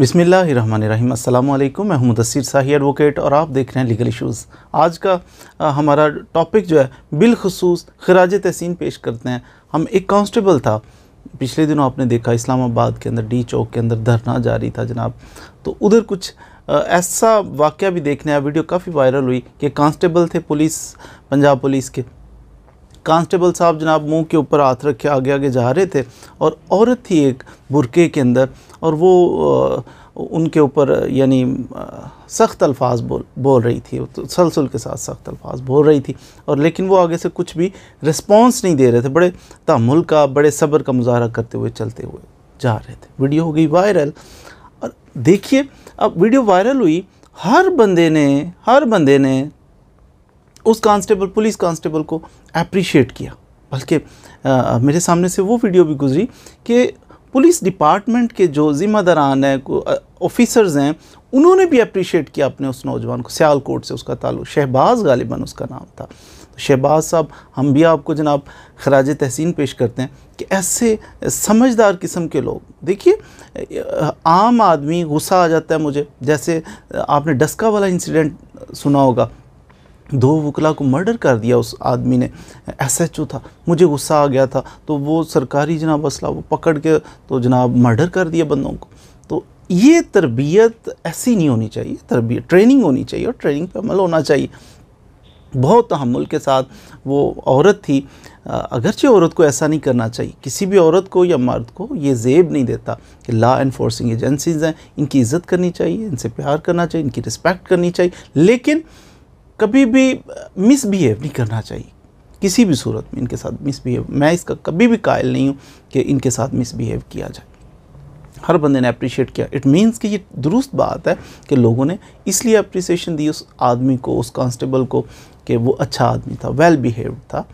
बिसमीम् अल्लाम मैं हूं मुदसर शाही एडवोकेट और आप देख रहे हैं लीगल इशूज़ आज का आ, हमारा टॉपिक जो है बिलखसूस खराज तहसीन पेश करते हैं हम एक कांस्टेबल था पिछले दिनों आपने देखा इस्लामाबाद के अंदर डी चौक के अंदर धरना जारी था जनाब तो उधर कुछ आ, ऐसा वाक़ भी देखने आया वीडियो काफ़ी वायरल हुई कि कांस्टेबल थे पुलिस पंजाब पुलिस के कांस्टेबल साहब जनाब मुंह के ऊपर हाथ रखे आगे आगे जा रहे थे और औरत थी एक बुरके के अंदर और वो उनके ऊपर यानी सख्त अल्फाज बोल बोल रही थी तो सलसल के साथ सख्त अल्फाज बोल रही थी और लेकिन वो आगे से कुछ भी रिस्पॉन्स नहीं दे रहे थे बड़े तमुल का बड़े सब्र का मुजाहरा करते हुए चलते हुए जा रहे थे वीडियो हो गई वायरल और देखिए अब वीडियो वायरल हुई हर बंदे ने हर बंदे ने उस कांस्टेबल पुलिस कांस्टेबल को अप्रिशिएट किया बल्कि मेरे सामने से वो वीडियो भी गुजरी कि पुलिस डिपार्टमेंट के जो ज़िम्मेदारान हैं ऑफिसर्स हैं उन्होंने भी अप्रिशिएट किया अपने उस नौजवान को सियालकोट से उसका ताल्लुक शहबाज गालिबन उसका नाम था तो शहबाज साहब हम भी आपको जनाब खराज तहसीन पेश करते हैं कि ऐसे समझदार किस्म के लोग देखिए आम आदमी गुस्सा आ जाता है मुझे जैसे आपने डस्का वाला इंसिडेंट सुना होगा दो वकला को मर्डर कर दिया उस आदमी ने एसएचओ था मुझे गुस्सा आ गया था तो वो सरकारी जनाब असला वो पकड़ के तो जनाब मर्डर कर दिया बंदों को तो ये तरबियत ऐसी नहीं होनी चाहिए तरबियत ट्रेनिंग होनी चाहिए और ट्रेनिंग पर अमल होना चाहिए बहुत तहमुल के साथ वो औरत थी अगरचे औरत को ऐसा नहीं करना चाहिए किसी भी औरत को या मर्द को ये जेब नहीं देता कि लॉ इन्फोर्सिंग एजेंसीज़ हैं इनकी इज़्ज़त करनी चाहिए इनसे प्यार करना चाहिए इनकी रिस्पेक्ट करनी चाहिए लेकिन कभी भी मिसबिहेव नहीं करना चाहिए किसी भी सूरत में इनके साथ मिसबिहेव मैं इसका कभी भी कायल नहीं हूँ कि इनके साथ मिसबिहेव किया जाए हर बंदे ने अप्रिशिएट किया इट मीन्स कि ये दुरुस्त बात है कि लोगों ने इसलिए अप्रिसिएशन दी उस आदमी को उस कांस्टेबल को कि वो अच्छा आदमी था वेल बिहेव्ड था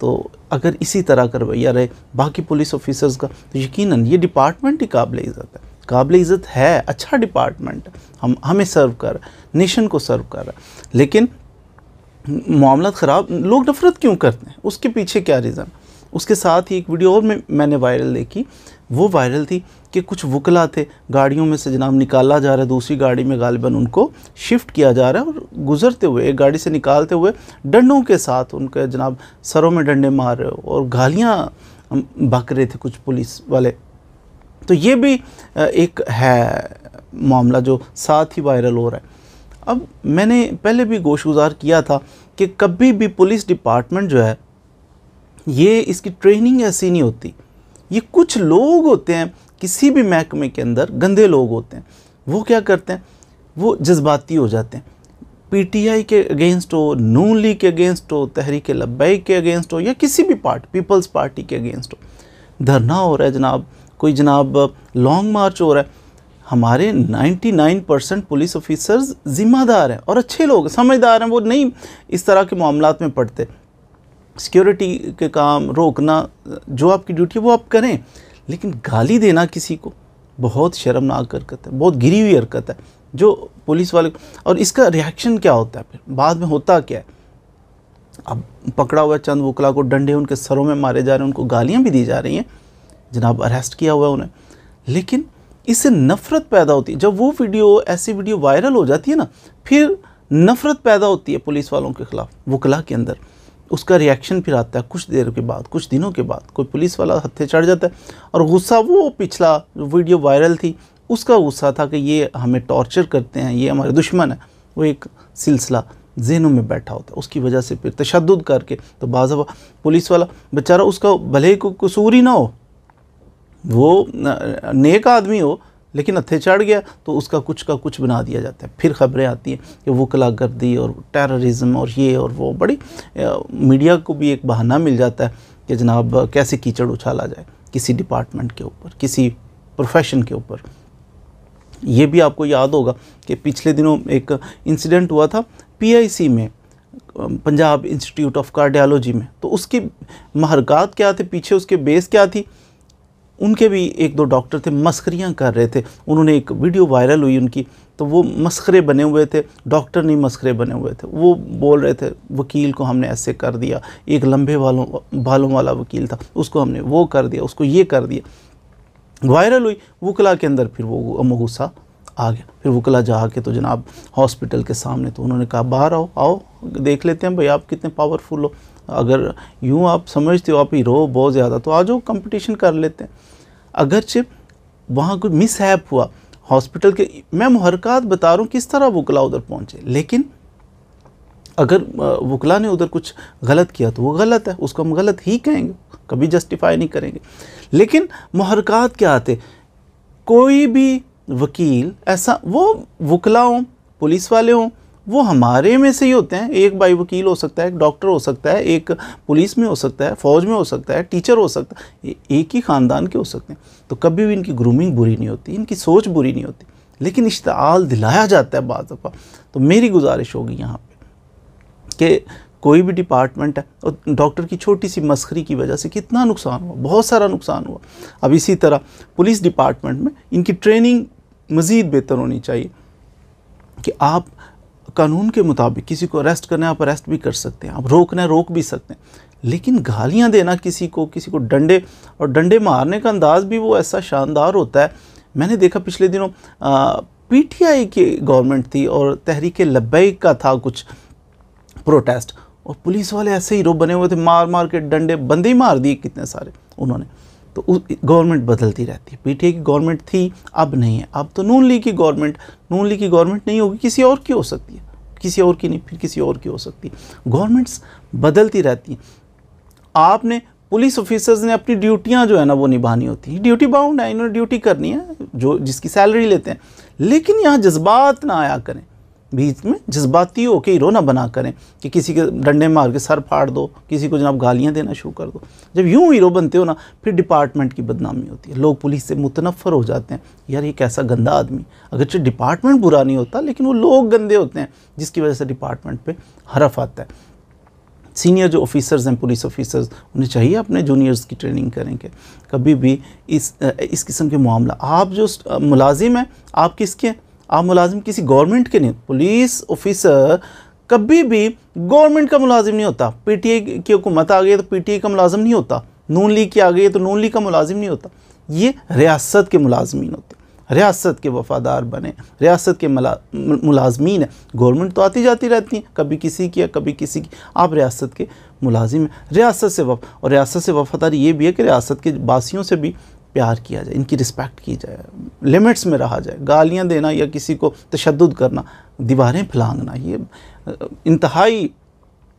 तो अगर इसी तरह का रवैया रहे बाकी पुलिस ऑफिसर्स का तो यकीन ये डिपार्टमेंट ही काबिल इज़्ज़त है काबिल इज़्ज़त है अच्छा डिपार्टमेंट हम हमें सर्व कर नेशन को सर्व कर लेकिन मामला ख़राब लोग नफ़रत क्यों करते हैं उसके पीछे क्या रीज़न उसके साथ ही एक वीडियो और में मैंने वायरल देखी वो वायरल थी कि कुछ वकला थे गाड़ियों में से जनाब निकाला जा रहा है दूसरी गाड़ी में गालिबा उनको शिफ्ट किया जा रहा है और गुजरते हुए एक गाड़ी से निकालते हुए डंडों के साथ उनके जनाब सरों में डंडे मार रहे हो और गालियाँ बक रहे थे कुछ पुलिस वाले तो ये भी एक है मामला जो साथ ही वायरल हो रहा है अब मैंने पहले भी गोशगुजार किया था कि कभी भी पुलिस डिपार्टमेंट जो है ये इसकी ट्रेनिंग ऐसी नहीं होती ये कुछ लोग होते हैं किसी भी महकमे के अंदर गंदे लोग होते हैं वो क्या करते हैं वो जज्बाती हो जाते हैं पीटीआई के अगेंस्ट हो नू लीग के अगेंस्ट हो तहरीक लब्बैक के अगेंस्ट हो या किसी भी पार्टी पीपल्स पार्टी के अगेंस्ट हो धरना हो रहा है जनाब कोई जनाब लॉन्ग मार्च हो रहा है हमारे 99 परसेंट पुलिस ऑफिसर्स ज़िम्मेदार हैं और अच्छे लोग समझदार हैं वो नहीं इस तरह के मामला में पड़ते सिक्योरिटी के काम रोकना जो आपकी ड्यूटी है वो आप करें लेकिन गाली देना किसी को बहुत शर्मनाक हरकत है बहुत गिरी हुई हरकत है जो पुलिस वाले और इसका रिएक्शन क्या होता है फिर बाद में होता क्या है अब पकड़ा हुआ चंद वकला को डंडे उनके सरों में मारे जा रहे हैं उनको गालियाँ भी दी जा रही हैं जनाब अरेस्ट किया हुआ है उन्हें लेकिन इससे नफ़रत पैदा होती है जब वो वीडियो ऐसी वीडियो वायरल हो जाती है ना फिर नफ़रत पैदा होती है पुलिस वालों के ख़िलाफ़ वकला के अंदर उसका रिएक्शन फिर आता है कुछ देर के बाद कुछ दिनों के बाद कोई पुलिस वाला हत्थे चढ़ जाता है और गुस्सा वो पिछला वीडियो वायरल थी उसका गुस्सा था कि ये हमें टॉर्चर करते हैं ये हमारे दुश्मन है वो एक सिलसिला जहनों में बैठा होता है उसकी वजह से फिर तशद करके तो बाजा पुलिस वाला बेचारा उसका भले ही को कसूर ही ना हो वो नेक आदमी हो लेकिन हथे चढ़ गया तो उसका कुछ का कुछ बना दिया जाता है फिर खबरें आती हैं कि वो कलागर्दी और टेररिज्म और ये और वो बड़ी मीडिया को भी एक बहाना मिल जाता है कि जनाब कैसे कीचड़ उछाला जाए किसी डिपार्टमेंट के ऊपर किसी प्रोफेशन के ऊपर ये भी आपको याद होगा कि पिछले दिनों एक इंसिडेंट हुआ था पी में पंजाब इंस्टीट्यूट ऑफ कार्डियालॉजी में तो उसकी महरकत क्या थे पीछे उसके बेस क्या थी उनके भी एक दो डॉक्टर थे मस्करियाँ कर रहे थे उन्होंने एक वीडियो वायरल हुई उनकी तो वो मस्करे बने हुए थे डॉक्टर नहीं मस्करे बने हुए थे वो बोल रहे थे वकील को हमने ऐसे कर दिया एक लंबे वालों बालों वाला वकील था उसको हमने वो कर दिया उसको ये कर दिया वायरल हुई वकला के अंदर फिर वो गुस्सा आ गया फिर वकला जा के तो जनाब हॉस्पिटल के सामने तो उन्होंने कहा बाहर आओ आओ देख लेते हैं भाई आप कितने पावरफुल हो अगर यूँ आप समझते हो आप ही रो बहुत ज़्यादा तो आ जाओ कंपटीशन कर लेते हैं अगरचि वहाँ कोई मिसहैप हुआ हॉस्पिटल के मैं मुहरक़ात बता रहा हूँ किस तरह वकला उधर पहुँचे लेकिन अगर वकला ने उधर कुछ गलत किया तो वो गलत है उसको हम गलत ही कहेंगे कभी जस्टिफाई नहीं करेंगे लेकिन मुहरक़ात क्या आते कोई भी वकील ऐसा वो वकला हों पुलिस वाले हों वो हमारे में से ही होते हैं एक भाई वकील हो सकता है एक डॉक्टर हो सकता है एक पुलिस में हो सकता है फौज में हो सकता है टीचर हो सकता है एक ही ख़ानदान के हो सकते हैं तो कभी भी इनकी ग्रूमिंग बुरी नहीं होती इनकी सोच बुरी नहीं होती लेकिन इश्ताल दिलाया जाता है बाद दफ़ा तो मेरी गुजारिश होगी यहाँ पर कि कोई भी डिपार्टमेंट है और डॉक्टर की छोटी सी मस्खरी की वजह से कितना नुकसान हुआ बहुत सारा नुकसान हुआ अब इसी तरह पुलिस डिपार्टमेंट में इनकी ट्रेनिंग मज़ीद बेहतर होनी चाहिए कि आप कानून के मुताबिक किसी को अरेस्ट करना है आप अरेस्ट भी कर सकते हैं आप रोकना है रोक भी सकते हैं लेकिन गालियाँ देना किसी को किसी को डंडे और डंडे मारने का अंदाज़ भी वो ऐसा शानदार होता है मैंने देखा पिछले दिनों पी टी आई की गवर्नमेंट थी और तहरीक लब्बई का था कुछ प्रोटेस्ट और पुलिस वाले ऐसे ही रो बने हुए थे मार मार के डंडे बंदे ही मार दिए कितने सारे उन्होंने तो गवर्नमेंट बदलती रहती है पीटीए की गवर्नमेंट थी अब नहीं है अब तो नून लीग की गवर्नमेंट नून लीग की गवर्नमेंट नहीं होगी किसी और की हो सकती है किसी और की नहीं फिर किसी और की हो सकती है गवर्नमेंट्स बदलती रहती हैं आपने पुलिस ऑफिसर्स ने अपनी ड्यूटियां जो है ना वो निभानी होती हैं ड्यूटी बाउंड है इन्होंने ड्यूटी करनी है जो जिसकी सैलरी लेते हैं लेकिन यहाँ जज्बात ना आया करें भी इसमें जज्बाती हो के रोना ना बना करें कि किसी के डंडे मार के सर फाड़ दो किसी को जनाब गालियाँ देना शुरू कर दो जब यूँ हीरो बनते हो ना फिर डिपार्टमेंट की बदनामी होती है लोग पुलिस से मुतनफ़र हो जाते हैं यार ये कैसा गंदा आदमी अगरचे डिपार्टमेंट बुरा नहीं होता लेकिन वो लोग गंदे होते हैं जिसकी वजह से डिपार्टमेंट पर हरफ आता है सीनियर जो ऑफिसर्स हैं पुलिस ऑफिसर्स उन्हें चाहिए अपने जूनियर्स की ट्रेनिंग करें कभी भी इस इस किस्म के मामला आप जो मुलाजिम हैं आप किसके हैं आप मुलाजिम किसी गवर्नमेंट के नहीं पुलिस ऑफिसर कभी भी गवर्नमेंट का मुलाजिम नहीं होता आई की हुकूमत आ गई तो आई का मुलाजिम नहीं होता नून लीग की आ गई तो नून लीग का मुलाजिम नहीं होता ये रियासत के मुलाजमीन होते रियासत के वफादार बने रियासत के मुलाजमीन है गवर्नमेंट तो आती जाती रहती हैं कभी किसी की या कभी किसी की आप रियासत के मुलाजिम हैं रियासत से वफ और रियासत से वफादारी ये भी है कि रियासत के बासियों से भी प्यार किया जाए इनकी रिस्पेक्ट की जाए लिमिट्स में रहा जाए गालियाँ देना या किसी को तशद करना दीवारें फलांगना ये इंतहाई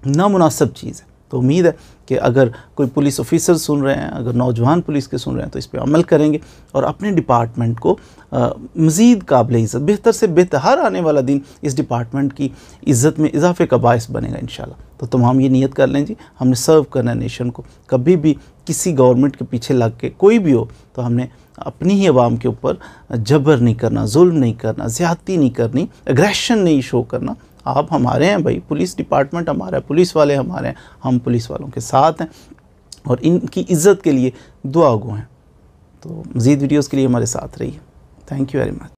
नामनासब चीज़ है तो उम्मीद है कि अगर कोई पुलिस ऑफिसर सुन रहे हैं अगर नौजवान पुलिस के सुन रहे हैं तो इस पर अमल करेंगे और अपने डिपार्टमेंट को मज़ीद काबिल इज़्ज़त बेहतर से बेहतर आने वाला दिन इस डिपार्टमेंट की इज़्ज़त में इजाफे का बायस बनेगा इन शाला तो तुम हम ये नीयत कर लें जी हमने सर्व करना है नेशन को कभी भी किसी गवर्नमेंट के पीछे लग के कोई भी हो तो हमने अपनी ही आवाम के ऊपर जबर नहीं करना जुल्म नहीं करना ज़्यादती नहीं करनी एग्रेशन नहीं शो करना आप हमारे हैं भाई पुलिस डिपार्टमेंट हमारा है पुलिस वाले हमारे हैं हम पुलिस वालों के साथ हैं और इनकी इज़्ज़त के लिए दुआ गो हैं तो मज़ीद वीडियोज़ के लिए हमारे साथ रहिए थैंक यू वेरी मच